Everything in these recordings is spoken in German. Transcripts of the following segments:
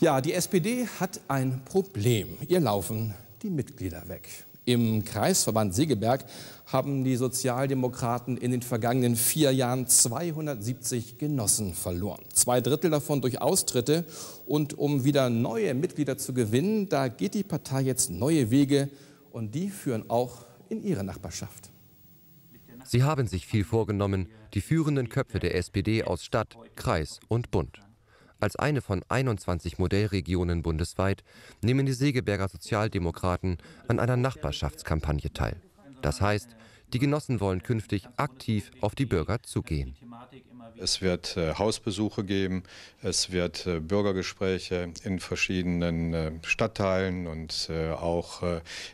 Ja, die SPD hat ein Problem. Ihr laufen die Mitglieder weg. Im Kreisverband Segeberg haben die Sozialdemokraten in den vergangenen vier Jahren 270 Genossen verloren. Zwei Drittel davon durch Austritte. Und um wieder neue Mitglieder zu gewinnen, da geht die Partei jetzt neue Wege und die führen auch in ihre Nachbarschaft. Sie haben sich viel vorgenommen, die führenden Köpfe der SPD aus Stadt, Kreis und Bund. Als eine von 21 Modellregionen bundesweit nehmen die Segeberger Sozialdemokraten an einer Nachbarschaftskampagne teil. Das heißt, die Genossen wollen künftig aktiv auf die Bürger zugehen. Es wird äh, Hausbesuche geben, es wird äh, Bürgergespräche in verschiedenen äh, Stadtteilen und auch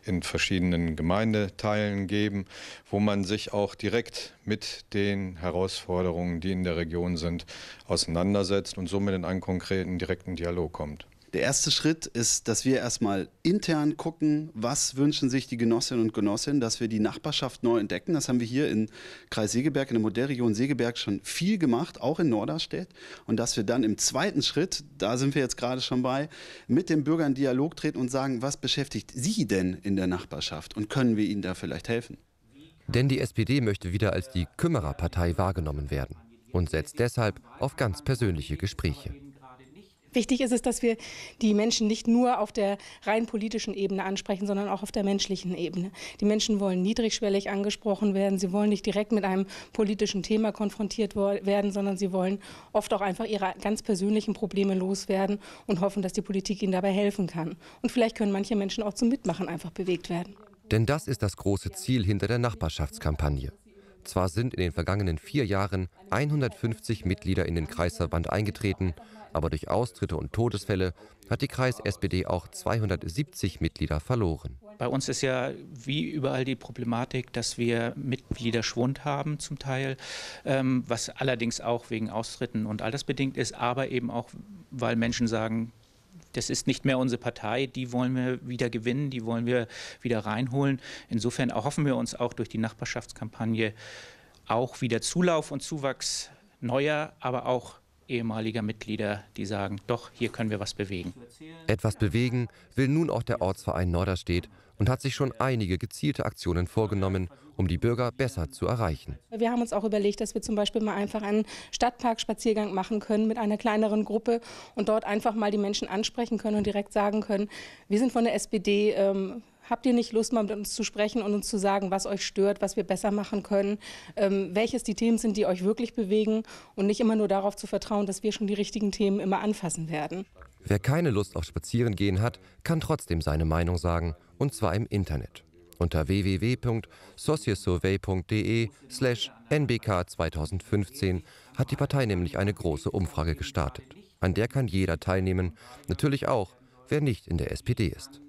in verschiedenen Gemeindeteilen geben, wo man sich auch direkt mit den Herausforderungen, die in der Region sind, auseinandersetzt und somit in einen konkreten, direkten Dialog kommt. Der erste Schritt ist, dass wir erstmal intern gucken, was wünschen sich die Genossinnen und Genossinnen, dass wir die Nachbarschaft neu entdecken. Das haben wir hier in Kreis Segeberg, in der Modellregion Segeberg schon viel gemacht, auch in Norderstedt. Und dass wir dann im zweiten Schritt, da sind wir jetzt gerade schon bei, mit den Bürgern in Dialog treten und sagen, was beschäftigt sie denn in der Nachbarschaft und können wir ihnen da vielleicht helfen? Denn die SPD möchte wieder als die Kümmererpartei wahrgenommen werden und setzt deshalb auf ganz persönliche Gespräche. Wichtig ist es, dass wir die Menschen nicht nur auf der rein politischen Ebene ansprechen, sondern auch auf der menschlichen Ebene. Die Menschen wollen niedrigschwellig angesprochen werden. Sie wollen nicht direkt mit einem politischen Thema konfrontiert werden, sondern sie wollen oft auch einfach ihre ganz persönlichen Probleme loswerden und hoffen, dass die Politik ihnen dabei helfen kann. Und vielleicht können manche Menschen auch zum Mitmachen einfach bewegt werden. Denn das ist das große Ziel hinter der Nachbarschaftskampagne. Zwar sind in den vergangenen vier Jahren 150 Mitglieder in den Kreisverband eingetreten, aber durch Austritte und Todesfälle hat die Kreis-SPD auch 270 Mitglieder verloren. Bei uns ist ja wie überall die Problematik, dass wir Mitgliederschwund haben zum Teil, ähm, was allerdings auch wegen Austritten und altersbedingt ist, aber eben auch, weil Menschen sagen, das ist nicht mehr unsere Partei, die wollen wir wieder gewinnen, die wollen wir wieder reinholen. Insofern erhoffen wir uns auch durch die Nachbarschaftskampagne auch wieder Zulauf und Zuwachs neuer, aber auch ehemaliger Mitglieder, die sagen, doch, hier können wir was bewegen. Etwas bewegen will nun auch der Ortsverein Norderstedt und hat sich schon einige gezielte Aktionen vorgenommen, um die Bürger besser zu erreichen. Wir haben uns auch überlegt, dass wir zum Beispiel mal einfach einen Stadtparkspaziergang machen können mit einer kleineren Gruppe und dort einfach mal die Menschen ansprechen können und direkt sagen können, wir sind von der SPD. Ähm, Habt ihr nicht Lust, mal mit uns zu sprechen und uns zu sagen, was euch stört, was wir besser machen können, ähm, welches die Themen sind, die euch wirklich bewegen und nicht immer nur darauf zu vertrauen, dass wir schon die richtigen Themen immer anfassen werden. Wer keine Lust auf Spazierengehen hat, kann trotzdem seine Meinung sagen, und zwar im Internet unter www.sociosurvey.de slash nbk 2015 hat die Partei nämlich eine große Umfrage gestartet. An der kann jeder teilnehmen, natürlich auch, wer nicht in der SPD ist.